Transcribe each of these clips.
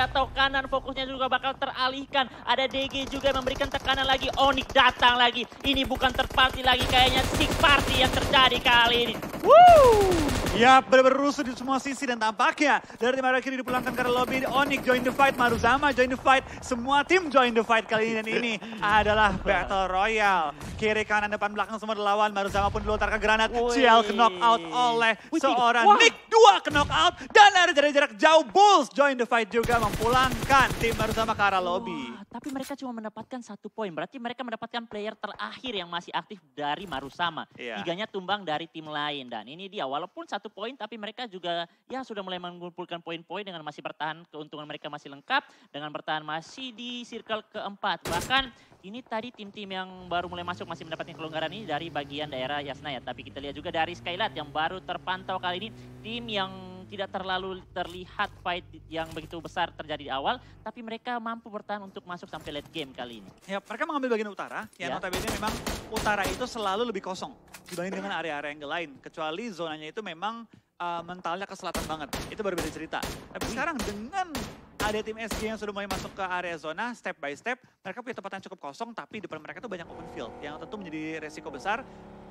atau kanan fokusnya juga bakal teralihkan. Ada DG juga memberikan tekanan lagi. Onik datang lagi. Ini bukan terparti lagi kayaknya sick party yang terjadi kali ini. Woo! Ya, benar-benar di semua sisi dan tampaknya dari tim Arakiri dipulangkan karena lobby Onyx join the fight, Maruzama join the fight, semua tim join the fight kali ini dan ini adalah battle Royale. Kiri kanan depan belakang semua lawan. Maruzama pun dilontarkan granat, CL knock out oleh seorang Nick dua knock out dan ada dari jarak jauh Bulls join the fight juga mempulangkan tim Maruzama ke arah lobby. Tapi mereka cuma mendapatkan satu poin. Berarti mereka mendapatkan player terakhir yang masih aktif dari Marusama. Yeah. Tiganya tumbang dari tim lain. Dan ini dia, walaupun satu poin tapi mereka juga ya sudah mulai mengumpulkan poin-poin dengan masih bertahan. Keuntungan mereka masih lengkap dengan bertahan masih di circle keempat. Bahkan ini tadi tim-tim yang baru mulai masuk masih mendapatkan kelonggaran ini dari bagian daerah Yasna ya. Tapi kita lihat juga dari Skylight yang baru terpantau kali ini. Tim yang tidak terlalu terlihat fight yang begitu besar terjadi di awal, tapi mereka mampu bertahan untuk masuk sampai late game kali ini. Ya, mereka mengambil bagian utara, ya, ya. notabene memang utara itu selalu lebih kosong dibanding dengan area-area yang lain, kecuali zonanya itu memang uh, mentalnya ke selatan banget. Itu berbeda cerita. Tapi hmm. sekarang dengan ada tim SG yang sudah mulai masuk ke area zona step by step, mereka punya tempat yang cukup kosong tapi depan mereka itu banyak open field yang tentu menjadi resiko besar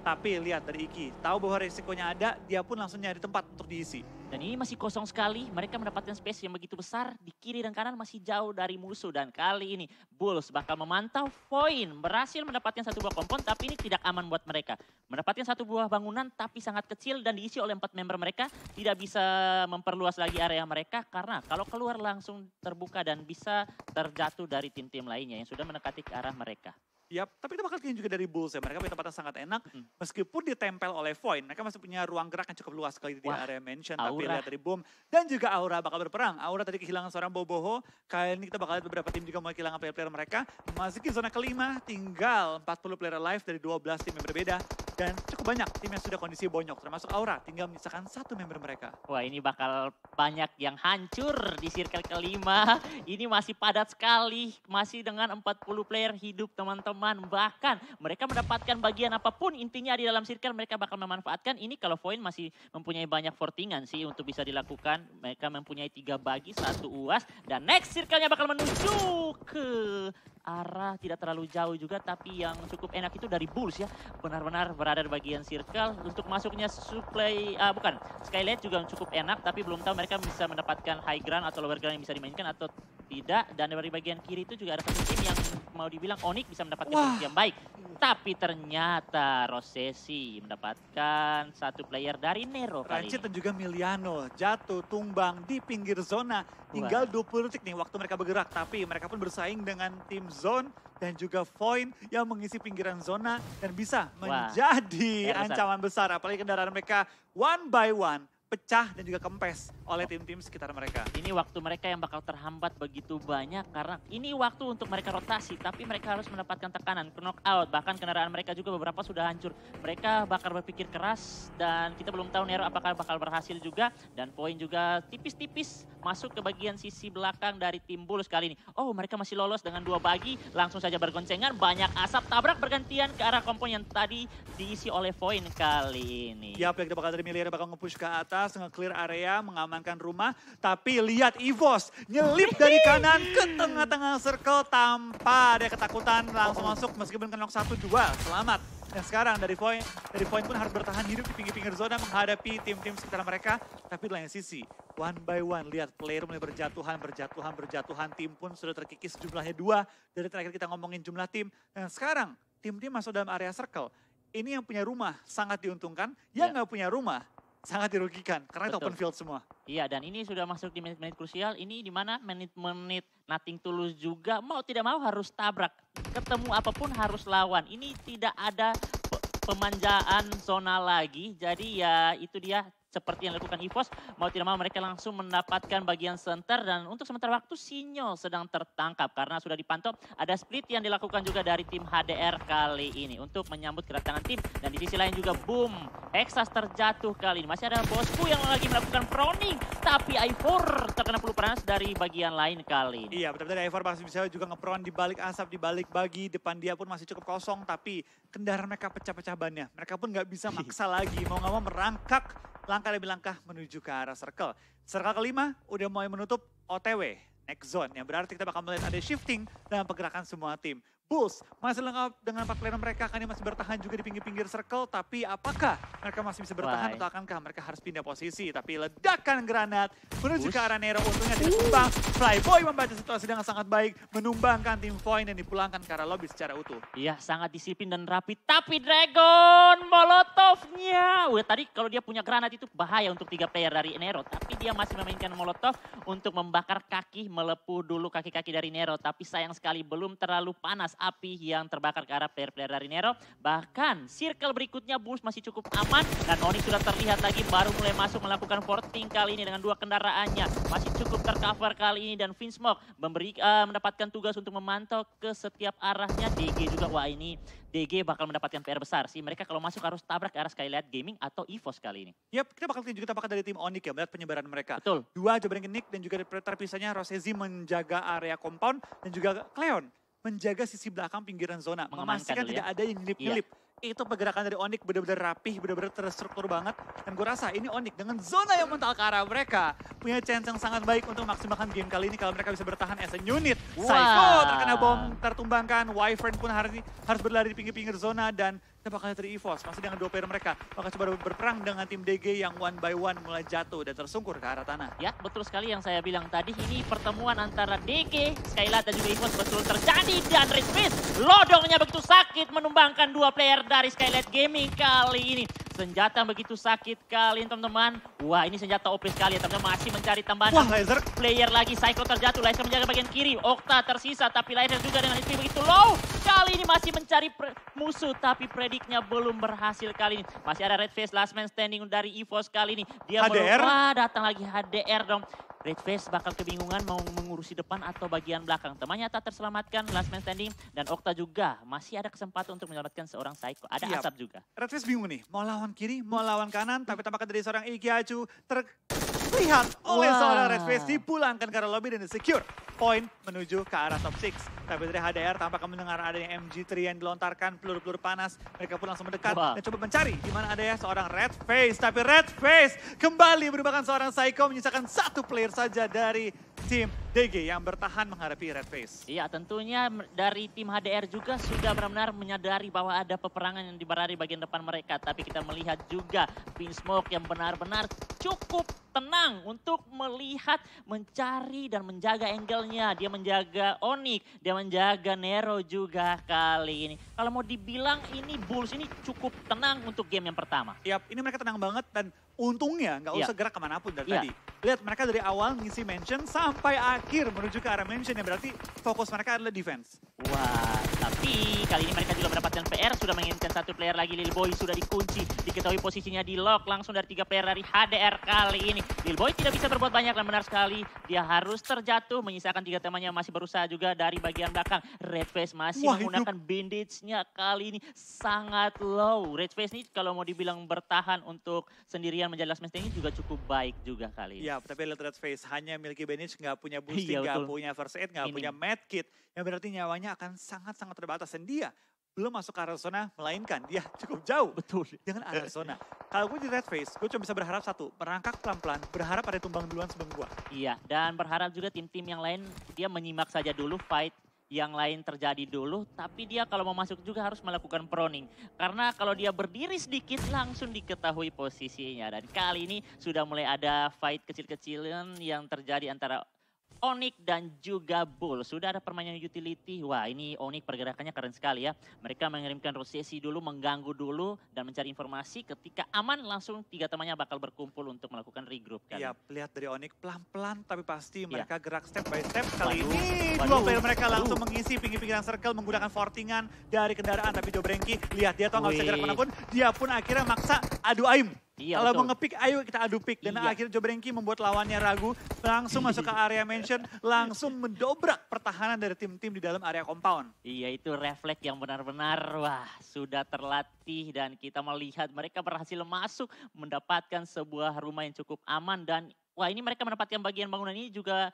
tapi lihat dari Iki, tahu bahwa resikonya ada, dia pun langsung nyari tempat untuk diisi. Dan ini masih kosong sekali, mereka mendapatkan space yang begitu besar, di kiri dan kanan masih jauh dari musuh. Dan kali ini Bulls bakal memantau poin, berhasil mendapatkan satu buah kompon, tapi ini tidak aman buat mereka. Mendapatkan satu buah bangunan tapi sangat kecil dan diisi oleh empat member mereka, tidak bisa memperluas lagi area mereka, karena kalau keluar langsung terbuka dan bisa terjatuh dari tim-tim lainnya yang sudah mendekati ke arah mereka. Yap, tapi itu bakal juga dari Bulls ya. Mereka punya tempat sangat enak. Hmm. Meskipun ditempel oleh Void, mereka masih punya ruang gerak yang cukup luas sekali di Wah, area mansion. Aura. Tapi lihat dari Boom. Dan juga Aura bakal berperang. Aura tadi kehilangan seorang Boboho. Kali ini kita bakal lihat beberapa tim juga mau kehilangan player-player mereka. Masih zona kelima, tinggal 40 player live dari 12 tim yang berbeda. Dan cukup banyak tim yang sudah kondisi bonyok, termasuk Aura tinggal menyisakan satu member mereka. Wah ini bakal banyak yang hancur di circle kelima. Ini masih padat sekali, masih dengan 40 player hidup teman-teman. Bahkan mereka mendapatkan bagian apapun intinya di dalam circle mereka bakal memanfaatkan. Ini kalau voin masih mempunyai banyak fortingan sih untuk bisa dilakukan. Mereka mempunyai tiga bagi, satu uas. Dan next circle-nya bakal menuju ke arah tidak terlalu jauh juga tapi yang cukup enak itu dari Bulls ya benar-benar berada di bagian circle untuk masuknya supply uh, ah, bukan Skylight juga cukup enak tapi belum tahu mereka bisa mendapatkan high ground atau lower ground yang bisa dimainkan atau tidak dan dari bagian kiri itu juga ada satu tim yang mau dibilang Onik bisa mendapatkan posisi yang baik. Tapi ternyata Rosesi mendapatkan satu player dari Nero kali Rancit dan juga Miliano jatuh tumbang di pinggir zona. Tinggal Wah. 20 detik nih waktu mereka bergerak. Tapi mereka pun bersaing dengan tim zone dan juga Voin yang mengisi pinggiran zona dan bisa Wah. menjadi ancaman besar. Apalagi kendaraan mereka one by one pecah dan juga kempes oleh tim-tim sekitar mereka. Ini waktu mereka yang bakal terhambat begitu banyak karena ini waktu untuk mereka rotasi tapi mereka harus mendapatkan tekanan, out bahkan kendaraan mereka juga beberapa sudah hancur. Mereka bakal berpikir keras dan kita belum tahu Nero apakah bakal berhasil juga dan poin juga tipis-tipis masuk ke bagian sisi belakang dari tim Bulus kali ini. Oh mereka masih lolos dengan dua bagi, langsung saja bergoncengan, banyak asap tabrak bergantian ke arah kompon yang tadi diisi oleh poin kali ini. Ya, yang bakal dari Miliar bakal nge-push ke atas atas, nge-clear area, mengamankan rumah. Tapi lihat Ivos nyelip dari kanan ke tengah-tengah circle tanpa ada ketakutan. Langsung masuk meskipun kenok satu dua. Selamat. Dan nah, sekarang dari point dari point pun harus bertahan hidup di pinggir-pinggir zona menghadapi tim-tim sekitar mereka. Tapi di lain sisi, one by one, lihat player mulai berjatuhan, berjatuhan, berjatuhan. Tim pun sudah terkikis jumlahnya dua. Dari terakhir kita ngomongin jumlah tim. Dan nah, sekarang, tim-tim masuk dalam area circle. Ini yang punya rumah sangat diuntungkan. Yang ya. nggak ya. punya rumah, sangat dirugikan karena Betul. itu open field semua. Iya dan ini sudah masuk di menit-menit krusial. Ini di mana menit-menit nothing tulus juga mau tidak mau harus tabrak. Ketemu apapun harus lawan. Ini tidak ada pemanjaan zona lagi. Jadi ya itu dia seperti yang dilakukan Evos. Mau tidak mau mereka langsung mendapatkan bagian center dan untuk sementara waktu sinyal sedang tertangkap karena sudah dipantau ada split yang dilakukan juga dari tim HDR kali ini untuk menyambut kedatangan tim dan di sisi lain juga boom Hexas terjatuh kali ini. Masih ada Bosku yang lagi melakukan proning tapi Ivor terkena peluru panas dari bagian lain kali ini. Iya betul-betul Ivor masih bisa juga ngepron di balik asap, di balik bagi, depan dia pun masih cukup kosong tapi kendaraan mereka pecah-pecah bannya. Mereka pun nggak bisa maksa lagi, mau nggak mau merangkak langkah demi langkah menuju ke arah circle. Circle kelima udah mulai menutup OTW, next zone. Yang berarti kita bakal melihat ada shifting dalam pergerakan semua tim. Bulls masih lengkap dengan empat player mereka kan masih bertahan juga di pinggir-pinggir circle tapi apakah mereka masih bisa bertahan Why? atau akankah mereka harus pindah posisi tapi ledakan granat menuju Bush. ke arah Nero untungnya tidak tumbang Flyboy membaca situasi dengan sangat baik menumbangkan tim Void dan dipulangkan ke arah lobby secara utuh iya sangat disiplin dan rapi tapi Dragon Molotovnya Wah tadi kalau dia punya granat itu bahaya untuk tiga player dari Nero tapi dia masih memainkan Molotov untuk membakar kaki melepuh dulu kaki-kaki dari Nero tapi sayang sekali belum terlalu panas api yang terbakar ke arah player-player dari Nero. Bahkan circle berikutnya Bulls masih cukup aman dan Oni sudah terlihat lagi baru mulai masuk melakukan forting kali ini dengan dua kendaraannya. Masih cukup tercover kali ini dan Finsmoke memberi, uh, mendapatkan tugas untuk memantau ke setiap arahnya. DG juga, wah ini DG bakal mendapatkan PR besar sih. Mereka kalau masuk harus tabrak ke arah Skylight Gaming atau EVOS kali ini. Yap, kita bakal juga tampakkan dari tim Onyx ya, melihat penyebaran mereka. Betul. Dua jabaran Nick dan juga terpisahnya Rosezi menjaga area compound dan juga Cleon menjaga sisi belakang pinggiran zona, memastikan ya. tidak ya? ada yang nyelip-nyelip. Iya itu pergerakan dari Onik benar-benar rapih, benar-benar terstruktur banget. Dan gue rasa ini Onik dengan zona yang mental ke arah mereka punya chance yang sangat baik untuk maksimalkan game kali ini kalau mereka bisa bertahan as a unit. Wow. Psycho terkena bom tertumbangkan, Wyvern pun hari harus berlari di pinggir-pinggir zona dan tembakannya dari EVOS masih dengan dua player mereka. Maka coba berperang dengan tim DG yang one by one mulai jatuh dan tersungkur ke arah tanah. Ya, betul sekali yang saya bilang tadi. Ini pertemuan antara DG, Skylight dan juga EVOS betul terjadi dan Rizmith Lodongnya begitu sakit menumbangkan dua player dari Skylight Gaming kali ini. Senjata begitu sakit kali ini teman-teman. Wah ini senjata OP sekali ya teman-teman. Masih mencari tambahan. Wah laser. Player lagi Psycho terjatuh. Laser menjaga bagian kiri. Okta tersisa tapi laser juga dengan HP begitu low. Kali ini masih mencari musuh tapi prediknya belum berhasil kali ini. Masih ada Red Face last man standing dari EVOS kali ini. Dia HDR. Belum, datang lagi HDR dong. Red Face bakal kebingungan mau mengurusi depan atau bagian belakang. Temannya tak terselamatkan, last man standing. Dan Okta juga masih ada kesempatan untuk menyelamatkan seorang Psycho. Ada Siap. asap juga. Red Face bingung nih, mau lawan kiri, mau lawan kanan. Tapi tampaknya dari seorang Iki acu ter terlihat oleh wow. seorang Red Face dipulangkan karena lebih lobby dan secure point menuju ke arah top 6. Tapi dari HDR tampaknya mendengar adanya MG3 yang dilontarkan peluru-peluru panas. Mereka pun langsung mendekat wow. dan coba mencari di mana ada seorang Red Face. Tapi Red Face kembali merupakan seorang psycho menyisakan satu player saja dari tim DG yang bertahan menghadapi Red Face. Iya tentunya dari tim HDR juga sudah benar-benar menyadari bahwa ada peperangan yang dibarari bagian depan mereka. Tapi kita melihat juga Pink Smoke yang benar-benar cukup tenang untuk melihat, mencari dan menjaga angle-nya. Dia menjaga Onik, dia menjaga Nero juga kali ini. Kalau mau dibilang ini Bulls ini cukup tenang untuk game yang pertama. Yap, ini mereka tenang banget dan untungnya nggak usah yep. Iya. gerak kemanapun dari yep. Iya. tadi. Lihat mereka dari awal ngisi mansion sampai akhir menuju ke arah mansion yang berarti fokus mereka adalah defense. Wah. Wow. Tapi kali ini mereka juga mendapatkan PR, sudah menginginkan satu player lagi Lil Boy sudah dikunci, diketahui posisinya di lock langsung dari tiga player dari HDR kali ini. Lil Boy tidak bisa berbuat banyak dan benar sekali dia harus terjatuh menyisakan tiga temannya masih berusaha juga dari bagian belakang. Red Face masih Wah, menggunakan bandage-nya kali ini sangat low. Red Face ini kalau mau dibilang bertahan untuk sendirian menjadi last ini juga cukup baik juga kali ini. Ya, tapi lihat Red Face hanya miliki bandage nggak punya iya, boosting, nggak iya, punya first aid, nggak punya medkit. Yang berarti nyawanya akan sangat-sangat sangat terbatas dan dia belum masuk ke Arizona, melainkan dia cukup jauh. Betul. Dengan Arizona. Kalau gue di red face, gue cuma bisa berharap satu, merangkak pelan-pelan, berharap ada tumbang duluan sebelum gue. Iya, dan berharap juga tim-tim yang lain, dia menyimak saja dulu fight yang lain terjadi dulu, tapi dia kalau mau masuk juga harus melakukan proning. Karena kalau dia berdiri sedikit langsung diketahui posisinya. Dan kali ini sudah mulai ada fight kecil-kecilan yang terjadi antara Onik dan juga Bull. Sudah ada permainan utility. Wah ini Onik pergerakannya keren sekali ya. Mereka mengirimkan Rosesi dulu, mengganggu dulu dan mencari informasi. Ketika aman langsung tiga temannya bakal berkumpul untuk melakukan regroup kan. Iya, lihat dari Onyx pelan-pelan tapi pasti iya. mereka ya. gerak step by step. Kali waduh, ini waduh, dua player mereka waduh. langsung mengisi pinggir-pinggiran circle menggunakan fortingan dari kendaraan. Tapi Jobrenki lihat dia tau nggak bisa gerak manapun. Dia pun akhirnya maksa adu aim. Iya, Kalau mau ngepick, ayo kita adu pick. Dan iya. akhirnya Jobrenki membuat lawannya ragu. Langsung masuk ke area mansion. Langsung mendobrak pertahanan dari tim-tim di dalam area compound. Iya, itu refleks yang benar-benar wah sudah terlatih. Dan kita melihat mereka berhasil masuk. Mendapatkan sebuah rumah yang cukup aman. Dan wah ini mereka mendapatkan bagian bangunan ini juga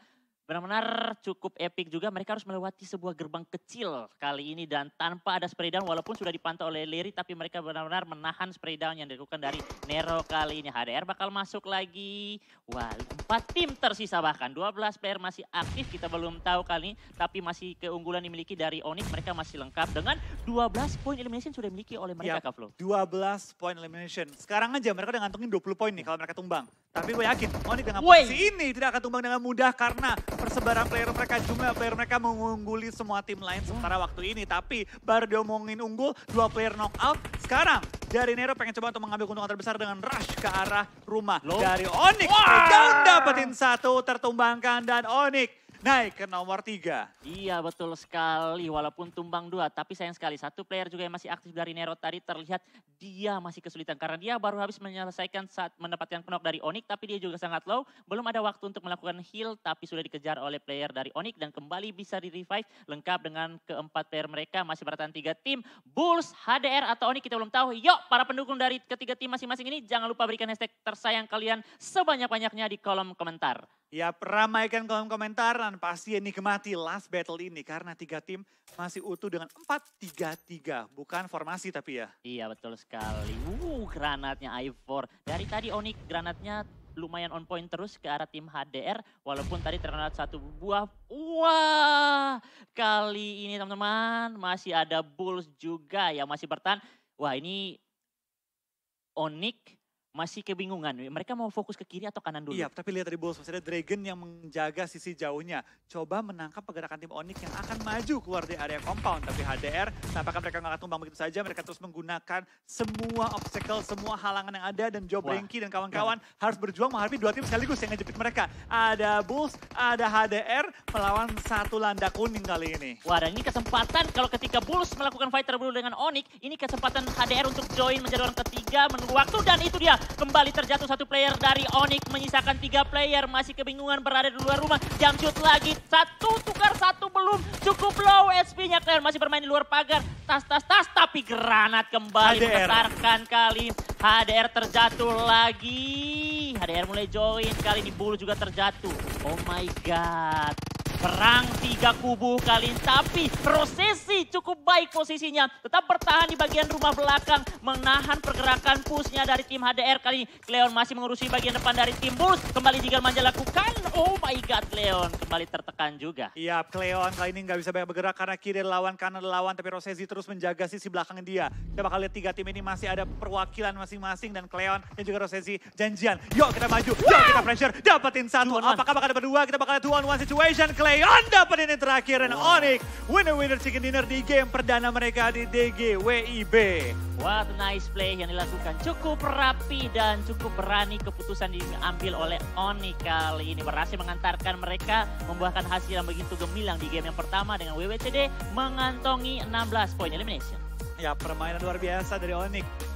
benar-benar cukup epic juga. Mereka harus melewati sebuah gerbang kecil kali ini dan tanpa ada spray down walaupun sudah dipantau oleh Leri tapi mereka benar-benar menahan spray down yang dilakukan dari Nero kali ini. HDR bakal masuk lagi. Wah, empat tim tersisa bahkan. 12 player masih aktif kita belum tahu kali ini tapi masih keunggulan dimiliki dari Onyx. Mereka masih lengkap dengan 12 poin elimination sudah dimiliki oleh mereka, ya, Kak Flo. 12 poin elimination. Sekarang aja mereka udah ngantongin 20 poin nih kalau mereka tumbang. Tapi gue yakin Onyx dengan posisi ini tidak akan tumbang dengan mudah karena persebaran player mereka, jumlah player mereka mengungguli semua tim lain sementara waktu ini. Tapi baru diomongin unggul, dua player knockout. Sekarang dari Nero pengen coba untuk mengambil keuntungan terbesar dengan rush ke arah rumah. Loh. Dari Onyx, down dapetin satu, tertumbangkan dan Onyx naik ke nomor tiga. Iya betul sekali walaupun tumbang dua tapi sayang sekali satu player juga yang masih aktif dari Nero tadi terlihat dia masih kesulitan karena dia baru habis menyelesaikan saat mendapatkan knock dari Onik tapi dia juga sangat low belum ada waktu untuk melakukan heal tapi sudah dikejar oleh player dari Onik dan kembali bisa di revive lengkap dengan keempat player mereka masih bertahan tiga tim Bulls HDR atau Onik kita belum tahu yuk para pendukung dari ketiga tim masing-masing ini jangan lupa berikan hashtag tersayang kalian sebanyak-banyaknya di kolom komentar. Ya ramaikan kolom komentar dan pasti nikmati last battle ini karena tiga tim masih utuh dengan 4-3-3. Bukan formasi tapi ya. Iya betul sekali. Wuh granatnya i4. Dari tadi Onik granatnya lumayan on point terus ke arah tim HDR. Walaupun tadi terkena satu buah. Wah kali ini teman-teman masih ada Bulls juga yang masih bertahan. Wah ini Onik masih kebingungan. Mereka mau fokus ke kiri atau kanan dulu? Iya, tapi lihat dari Bulls, masih ada Dragon yang menjaga sisi jauhnya. Coba menangkap pergerakan tim Onyx yang akan maju keluar dari area compound. Tapi HDR, tampaknya mereka nggak tumbang begitu saja. Mereka terus menggunakan semua obstacle, semua halangan yang ada. Dan Joe Brinky dan kawan-kawan harus berjuang menghadapi dua tim sekaligus yang ngejepit mereka. Ada Bulls, ada HDR melawan satu landa kuning kali ini. Wah, dan ini kesempatan kalau ketika Bulls melakukan fighter dulu dengan Onyx, ini kesempatan HDR untuk join menjadi orang ketiga menunggu waktu. Dan itu dia, Kembali terjatuh satu player dari Onyx menyisakan tiga player. Masih kebingungan berada di luar rumah. Jam shoot lagi. Satu tukar satu belum. Cukup low SP-nya. player masih bermain di luar pagar. Tas, tas, tas. Tapi granat kembali HDR. kali. HDR terjatuh lagi. HDR mulai join. Kali ini bulu juga terjatuh. Oh my God. Perang tiga kubu kali ini, tapi prosesi cukup baik posisinya. Tetap bertahan di bagian rumah belakang, menahan pergerakan pushnya dari tim HDR kali ini. Cleon masih mengurusi bagian depan dari tim Bulls. Kembali jika manja lakukan, oh my god Cleon kembali tertekan juga. Iya, Cleon kali ini nggak bisa banyak bergerak karena kiri lawan, kanan lawan. Tapi prosesi terus menjaga sisi belakang dia. Kita bakal lihat tiga tim ini masih ada perwakilan masing-masing dan Cleon dan juga prosesi janjian. Yuk kita maju, yuk kita pressure, dapetin satu. Apakah bakal ada berdua? Kita bakal lihat two on one situation, Cleon anda pada ini terakhir dan wow. Onyx winner-winner chicken dinner di game perdana mereka di DGWIB. What nice play yang dilakukan. Cukup rapi dan cukup berani keputusan diambil oleh Onyx kali ini. Berhasil mengantarkan mereka membuahkan hasil yang begitu gemilang di game yang pertama dengan WWCD mengantongi 16 poin elimination. Ya permainan luar biasa dari Onyx.